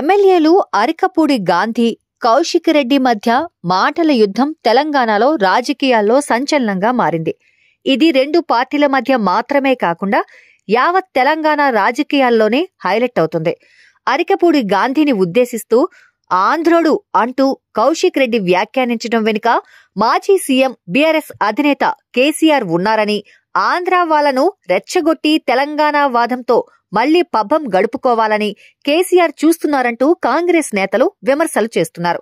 ఎమ్మెల్యేలు అరికపూడి గాంధీ కౌశిక్ రెడ్డి మధ్య మాటల యుద్ధం తెలంగాణలో రాజకీయాల్లో సంచలనంగా మారింది ఇది రెండు పార్టీల మధ్య మాత్రమే కాకుండా యావత్ తెలంగాణ రాజకీయాల్లోనే హైలైట్ అవుతుంది అరికపూడి గాంధీని ఉద్దేశిస్తూ ఆంధ్రుడు అంటూ కౌశిక్ రెడ్డి వ్యాఖ్యానించడం వెనుక మాజీ సీఎం బీఆర్ఎస్ అధినేత కేసీఆర్ ఉన్నారని ఆంధ్ర వాళ్లను రెచ్చగొట్టి తెలంగాణ వాదంతో మళ్లీ పబ్బం గడుపుకోవాలని కేసీఆర్ చూస్తున్నారంటూ కాంగ్రెస్ నేతలు విమర్శలు చేస్తున్నారు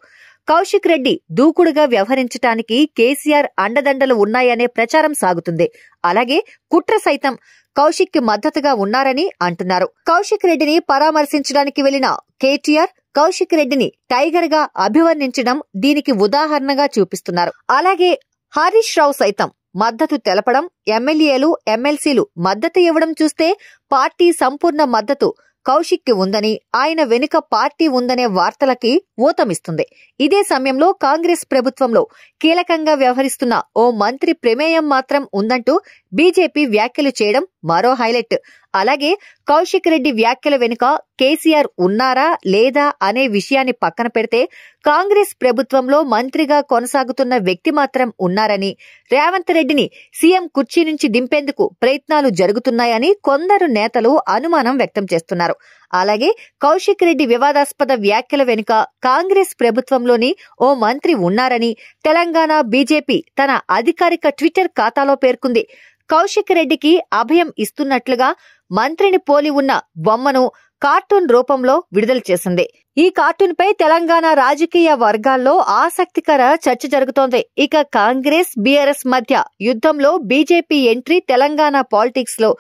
కౌశిక్ రెడ్డి దూకుడుగా వ్యవహరించటానికి కేసీఆర్ అండదండలు ఉన్నాయనే ప్రచారం సాగుతుంది అలాగే కుట్ర సైతం కౌశిక్ కి మద్దతుగా ఉన్నారని అంటున్నారు కౌశిక్ రెడ్డిని పరామర్శించడానికి వెళ్లిన కేటీఆర్ కౌశిక్ రెడ్డిని టైగర్ గా అభివర్ణించడం దీనికి ఉదాహరణగా చూపిస్తున్నారు అలాగే హరీష్ రావు సైతం మద్దతు తెలపడం ఎమ్మెల్యేలు ఎమ్మెల్సీలు మద్దతు ఇవ్వడం చూస్తే పార్టీ సంపూర్ణ మద్దతు కౌశిక్కి ఉందని ఆయన వెనుక పార్టీ ఉందనే వార్తలకి ఊతమిస్తుంది ఇదే సమయంలో కాంగ్రెస్ ప్రభుత్వంలో కీలకంగా వ్యవహరిస్తున్న ఓ మంత్రి ప్రమేయం మాత్రం ఉందంటూ బీజేపీ వ్యాఖ్యలు చేయడం మరో హైలైట్ అలాగే కౌశిక్ రెడ్డి వ్యాఖ్యల వెనుక కేసీఆర్ ఉన్నారా లేదా అనే విషయాన్ని పక్కన పెడితే కాంగ్రెస్ ప్రభుత్వంలో మంత్రిగా కొనసాగుతున్న వ్యక్తి మాత్రం ఉన్నారని రేవంత్ రెడ్డిని సీఎం కుర్చీ నుంచి దింపేందుకు ప్రయత్నాలు జరుగుతున్నాయని కొందరు నేతలు అనుమానం వ్యక్తం చేస్తున్నారు అలాగే కౌశిక్ రెడ్డి వివాదాస్పద వ్యాఖ్యల వెనుక కాంగ్రెస్ ప్రభుత్వంలోని ఓ మంత్రి ఉన్నారని తెలంగాణ బీజేపీ తన అధికారిక ట్విట్టర్ ఖాతాలో పేర్కొంది కౌశిక్ రెడ్డికి అభయం ఇస్తున్నట్లుగా మంత్రిని పోలి ఉన్న బొమ్మను కార్టూన్ రూపంలో విడుదల చేసింది ఈ కార్టూన్ పై తెలంగాణ రాజకీయ వర్గాల్లో ఆసక్తికర చర్చ జరుగుతోంది ఇక కాంగ్రెస్ బీఆర్ఎస్ మధ్య యుద్ధంలో బీజేపీ ఎంట్రీ తెలంగాణ పాలిటిక్స్ లో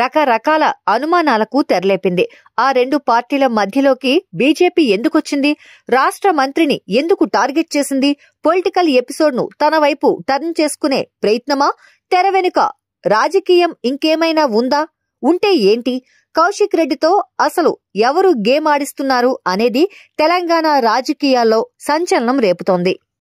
రకరకాల అనుమానాలకు తెరలేపింది ఆ రెండు పార్టీల మధ్యలోకి బీజేపీ ఎందుకొచ్చింది రాష్ట్ర మంత్రిని ఎందుకు టార్గెట్ చేసింది పొలిటికల్ ఎపిసోడ్ ను తన వైపు టర్న్ చేసుకునే ప్రయత్నమా తెర వెనుక రాజకీయం ఇంకేమైనా ఉందా ఉంటే ఏంటి కౌశిక్ రెడ్డితో అసలు ఎవరు గేమ్ ఆడిస్తున్నారు అనేది తెలంగాణ రాజకీయాల్లో సంచలనం రేపుతోంది